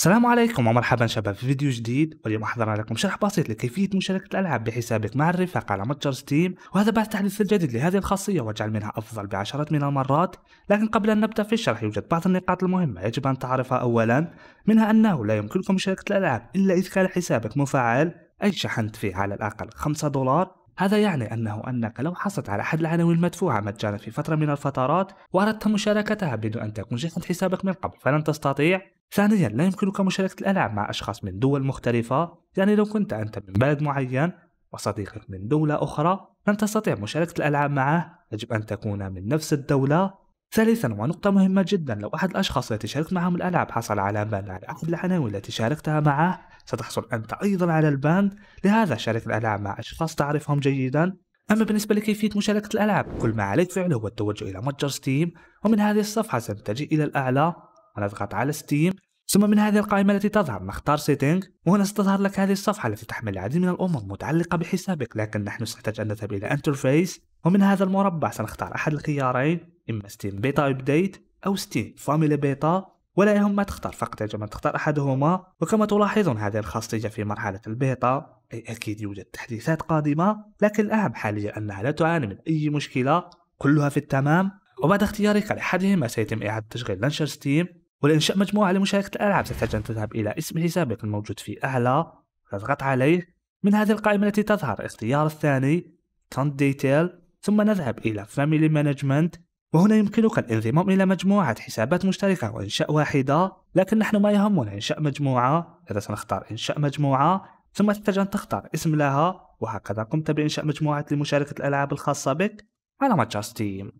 السلام عليكم ومرحبا شباب في فيديو جديد واليوم أحضرنا لكم شرح بسيط لكيفية مشاركة الألعاب بحسابك مع الرفاق على متجر ستيم وهذا بعد التحديث الجديد لهذه الخاصية وجعل منها أفضل بعشرات من المرات لكن قبل أن نبدأ في الشرح يوجد بعض النقاط المهمة يجب أن تعرفها أولا منها أنه لا يمكنكم مشاركة الألعاب إلا إذا كان حسابك مفعل أي شحنت فيه على الأقل 5 دولار هذا يعني أنه أنك لو حصلت على أحد العناوين المدفوعة مجانا في فترة من الفترات وأردت مشاركتها بدون أن تكون شحنت حسابك من قبل فلن تستطيع ثانيا لا يمكنك مشاركة الألعاب مع أشخاص من دول مختلفة يعني لو كنت أنت من بلد معين وصديقك من دولة أخرى لن تستطيع مشاركة الألعاب معه يجب أن تكون من نفس الدولة ثالثا ونقطة مهمة جدا لو أحد الأشخاص التي شاركت معهم الألعاب حصل على بان على أحد العناوين التي شاركتها معه ستحصل أنت أيضا على البان لهذا شارك الألعاب مع أشخاص تعرفهم جيدا أما بالنسبة لكيفية مشاركة الألعاب كل ما عليك فعله هو التوجه إلى متجر ستيم ومن هذه الصفحة ستجي إلى الأعلى ونضغط على ستيم ثم من هذه القائمة التي تظهر نختار سيتنج وهنا ستظهر لك هذه الصفحة التي تحمل العديد من الأمور متعلقة بحسابك لكن نحن سنحتاج أن نذهب إلى انترفيس ومن هذا المربع سنختار أحد الخيارين إما ستيم بيتا أبديت أو ستيم فاميلي بيتا ولا يهم ما تختار فقط يجب أن تختار أحدهما وكما تلاحظون هذه الخاصية في مرحلة البيتا أي أكيد يوجد تحديثات قادمة لكن الأهم حاليا أنها لا تعاني من أي مشكلة كلها في التمام وبعد اختيارك لأحدهما سيتم إعادة تشغيل لانشر ستيم ولإنشاء مجموعة لمشاركة الألعاب ستحتاج أن تذهب إلى اسم حسابك الموجود في أعلى تضغط عليه من هذه القائمة التي تظهر الاختيار الثاني Account Detail ثم نذهب إلى Family Management وهنا يمكنك الانضمام إلى مجموعة حسابات مشتركة وإنشاء واحدة لكن نحن ما يهمنا إنشاء مجموعة إذا سنختار إنشاء مجموعة ثم تحتاج أن تختار اسم لها وهكذا قمت بإنشاء مجموعة لمشاركة الألعاب الخاصة بك على متجر ستيم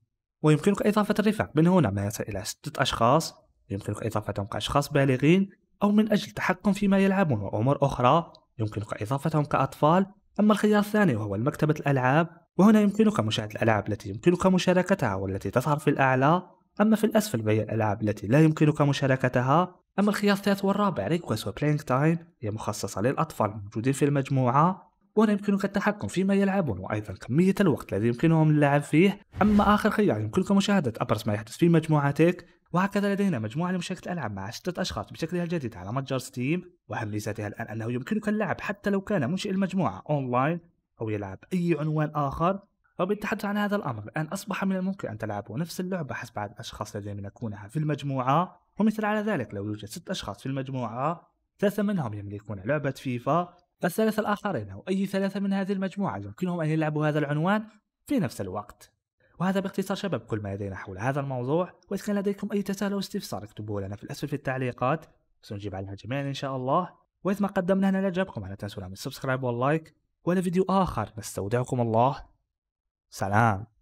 ويمكنك إضافة الرفاق من هنا ما يصل إلى ستة أشخاص يمكنك إضافتهم كأشخاص بالغين أو من أجل التحكم فيما يلعبون وأمور أخرى يمكنك إضافتهم كأطفال أما الخيار الثاني وهو مكتبة الألعاب وهنا يمكنك مشاهدة الألعاب التي يمكنك مشاركتها والتي تظهر في الأعلى أما في الأسفل فهي الألعاب التي لا يمكنك مشاركتها أما الخيار الثالث والرابع ريكوست وبلينك تايم هي مخصصة للأطفال الموجودين في المجموعة وهنا يمكنك التحكم فيما يلعبون وأيضا كمية الوقت الذي يمكنهم اللعب فيه أما آخر خيار يمكنك مشاهدة أبرز ما يحدث في مجموعتك وهكذا لدينا مجموعة لمشاركة الألعاب مع ستة أشخاص بشكلها الجديد على متجر ستيم ميزاتها الآن أنه يمكنك اللعب حتى لو كان منشئ المجموعة أونلاين أو يلعب أي عنوان آخر وبالتحدث عن هذا الأمر الآن أصبح من الممكن أن تلعبوا نفس اللعبة حسب عدد الأشخاص الذين يملكونها في المجموعة ومثل على ذلك لو يوجد ست أشخاص في المجموعة ثلاثة منهم يملكون لعبة فيفا الثلاثة الآخرين أو أي ثلاثة من هذه المجموعة يمكنهم أن يلعبوا هذا العنوان في نفس الوقت وهذا باختصار شباب كل ما لدينا حول هذا الموضوع وإذا كان لديكم أي تساؤل أو استفسار اكتبوه لنا في الأسفل في التعليقات سنجيب عليها جميعا إن شاء الله وإذا ما قدمنا هنا لإعجابكم على تنسوا من السبسكرايب واللايك ولا فيديو آخر نستودعكم الله سلام